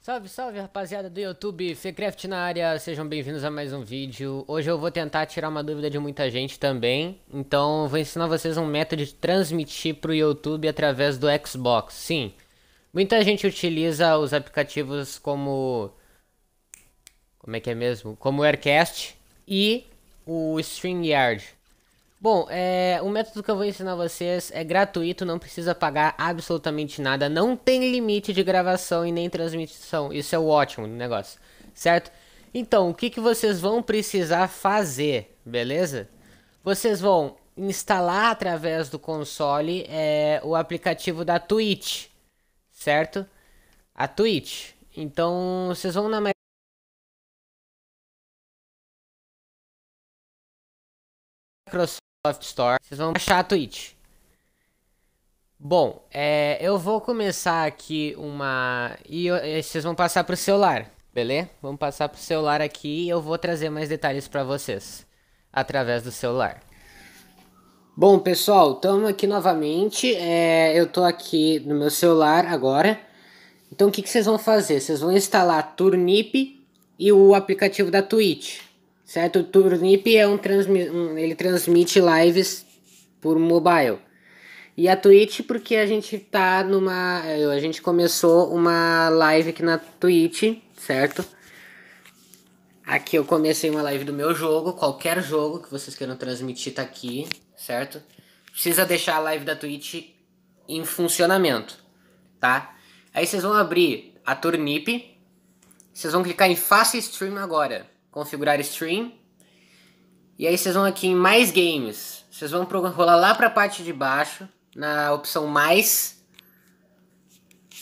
Salve, salve rapaziada do YouTube, Fecraft na área, sejam bem-vindos a mais um vídeo. Hoje eu vou tentar tirar uma dúvida de muita gente também, então vou ensinar vocês um método de transmitir para o YouTube através do Xbox. Sim, muita gente utiliza os aplicativos como... como é que é mesmo? Como o Aircast e o StreamYard. Bom, é, o método que eu vou ensinar vocês é gratuito, não precisa pagar absolutamente nada, não tem limite de gravação e nem transmissão, isso é o ótimo do negócio, certo? Então, o que, que vocês vão precisar fazer, beleza? Vocês vão instalar através do console é, o aplicativo da Twitch, certo? A Twitch. Então, vocês vão na... Microsoft Microsoft Store. Vocês vão achar a Twitch. Bom, é, eu vou começar aqui uma. E, eu, e vocês vão passar pro celular, beleza? Vamos passar pro celular aqui e eu vou trazer mais detalhes para vocês através do celular. Bom, pessoal, estamos aqui novamente. É, eu estou aqui no meu celular agora. Então, o que, que vocês vão fazer? Vocês vão instalar a Turnip e o aplicativo da Twitch. Certo? O Turnip é um, transmi um ele transmite lives por mobile. E a Twitch porque a gente tá numa, é, a gente começou uma live aqui na Twitch, certo? Aqui eu comecei uma live do meu jogo, qualquer jogo que vocês queiram transmitir tá aqui, certo? Precisa deixar a live da Twitch em funcionamento, tá? Aí vocês vão abrir a Turnip, vocês vão clicar em Faça Stream agora configurar stream. E aí vocês vão aqui em mais games. Vocês vão rolar lá para a parte de baixo, na opção mais.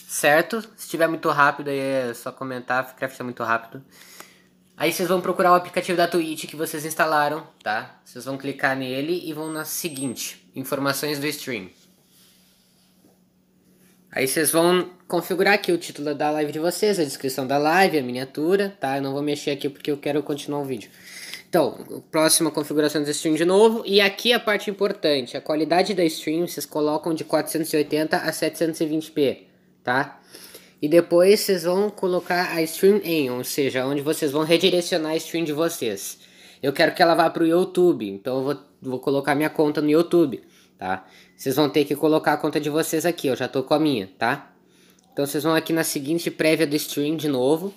Certo? Se tiver muito rápido aí é só comentar, Minecraft muito rápido. Aí vocês vão procurar o aplicativo da Twitch que vocês instalaram, tá? Vocês vão clicar nele e vão na seguinte, informações do stream. Aí vocês vão configurar aqui o título da live de vocês, a descrição da live, a miniatura, tá? Eu não vou mexer aqui porque eu quero continuar o vídeo. Então, próxima configuração do stream de novo. E aqui a parte importante, a qualidade da stream vocês colocam de 480 a 720p, tá? E depois vocês vão colocar a stream em, ou seja, onde vocês vão redirecionar a stream de vocês. Eu quero que ela vá para o YouTube, então eu vou, vou colocar minha conta no YouTube tá? Vocês vão ter que colocar a conta de vocês aqui, eu já tô com a minha, tá? Então vocês vão aqui na seguinte prévia do stream de novo,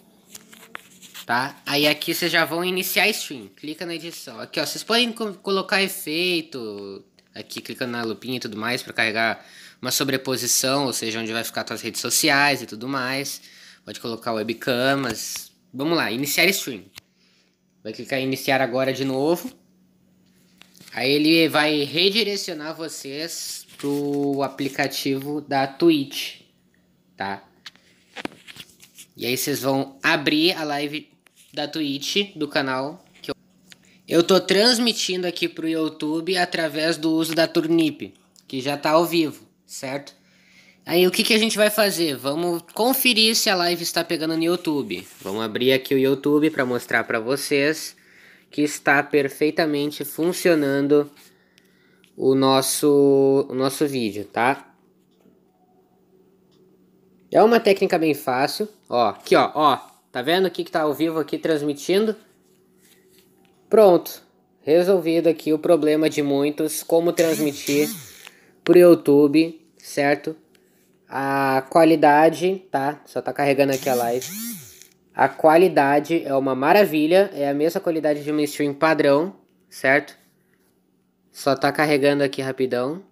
tá? Aí aqui vocês já vão iniciar stream, clica na edição. Aqui, ó, vocês podem colocar efeito, aqui clicando na lupinha e tudo mais para carregar uma sobreposição, ou seja, onde vai ficar suas redes sociais e tudo mais. Pode colocar webcamas. Vamos lá, iniciar stream. Vai clicar em iniciar agora de novo. Aí ele vai redirecionar vocês pro aplicativo da Twitch, tá? E aí vocês vão abrir a live da Twitch do canal que eu eu tô transmitindo aqui pro YouTube através do uso da Turnip, que já tá ao vivo, certo? Aí o que, que a gente vai fazer? Vamos conferir se a live está pegando no YouTube. Vamos abrir aqui o YouTube para mostrar para vocês que está perfeitamente funcionando o nosso, o nosso vídeo, tá? É uma técnica bem fácil, ó, aqui ó, ó, tá vendo aqui que tá ao vivo aqui transmitindo? Pronto, resolvido aqui o problema de muitos, como transmitir pro YouTube, certo? A qualidade, tá? Só tá carregando aqui a live. A qualidade é uma maravilha, é a mesma qualidade de uma stream padrão, certo? Só tá carregando aqui rapidão.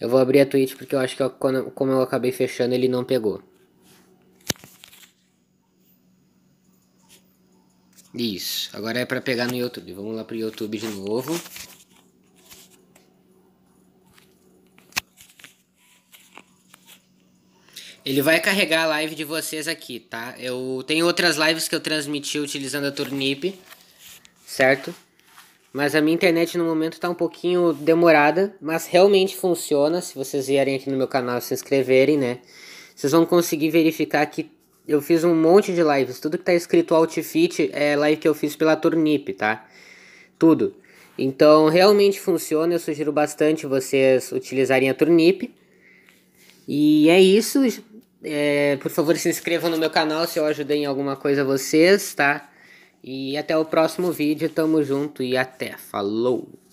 Eu vou abrir a Twitch porque eu acho que eu, quando, como eu acabei fechando ele não pegou. Isso, agora é para pegar no YouTube. Vamos lá pro YouTube de novo. Ele vai carregar a live de vocês aqui, tá? Eu tenho outras lives que eu transmiti utilizando a Turnip, certo? Mas a minha internet no momento tá um pouquinho demorada, mas realmente funciona. Se vocês vierem aqui no meu canal se inscreverem, né? Vocês vão conseguir verificar que eu fiz um monte de lives. Tudo que tá escrito Outfit é live que eu fiz pela Turnip, tá? Tudo. Então, realmente funciona. Eu sugiro bastante vocês utilizarem a Turnip. E é isso. É, por favor, se inscrevam no meu canal se eu ajudei em alguma coisa vocês, tá? E até o próximo vídeo, tamo junto e até. Falou!